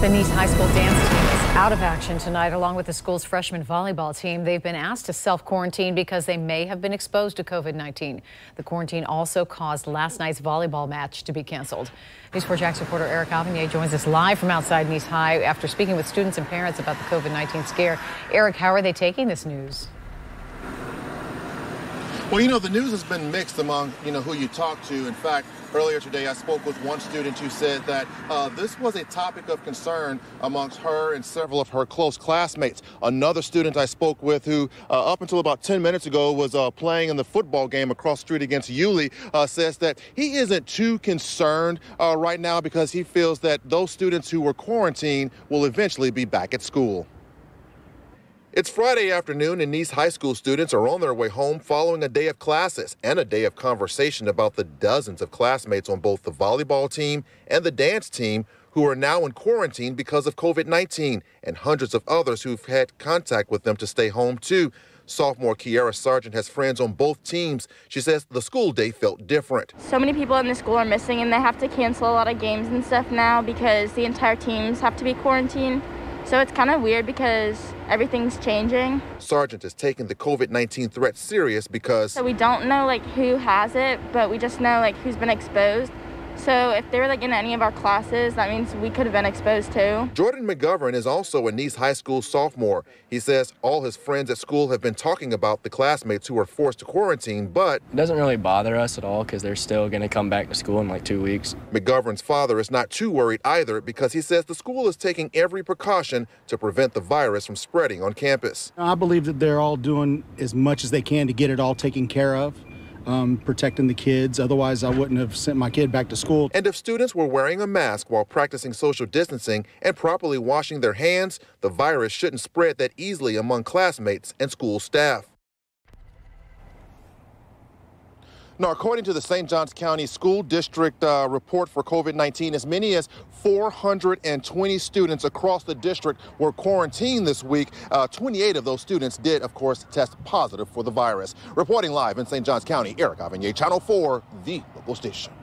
The Nice High School dance team is out of action tonight along with the school's freshman volleyball team. They've been asked to self-quarantine because they may have been exposed to COVID-19. The quarantine also caused last night's volleyball match to be canceled. News 4 Jax reporter Eric Avignier joins us live from outside Nice High after speaking with students and parents about the COVID-19 scare. Eric, how are they taking this news? Well, you know, the news has been mixed among, you know, who you talk to. In fact, earlier today I spoke with one student who said that uh, this was a topic of concern amongst her and several of her close classmates. Another student I spoke with who, uh, up until about 10 minutes ago, was uh, playing in the football game across the street against Yulee, uh, says that he isn't too concerned uh, right now because he feels that those students who were quarantined will eventually be back at school. It's Friday afternoon, and these high school students are on their way home following a day of classes and a day of conversation about the dozens of classmates on both the volleyball team and the dance team who are now in quarantine because of COVID 19, and hundreds of others who've had contact with them to stay home too. Sophomore Kiara Sargent has friends on both teams. She says the school day felt different. So many people in the school are missing, and they have to cancel a lot of games and stuff now because the entire teams have to be quarantined. So it's kind of weird because everything's changing. Sargent is taking the COVID-19 threat serious because... So we don't know like who has it, but we just know like who's been exposed. So if they're like in any of our classes, that means we could have been exposed too. Jordan McGovern is also a Nice High School sophomore. He says all his friends at school have been talking about the classmates who were forced to quarantine, but it doesn't really bother us at all because they're still going to come back to school in like two weeks. McGovern's father is not too worried either because he says the school is taking every precaution to prevent the virus from spreading on campus. I believe that they're all doing as much as they can to get it all taken care of um, protecting the kids. Otherwise, I wouldn't have sent my kid back to school. And if students were wearing a mask while practicing social distancing and properly washing their hands, the virus shouldn't spread that easily among classmates and school staff. Now, according to the St. Johns County School District uh, report for COVID 19, as many as 420 students across the district were quarantined this week. Uh, 28 of those students did, of course, test positive for the virus. Reporting live in St. Johns County, Eric Avigny, Channel 4, the local station.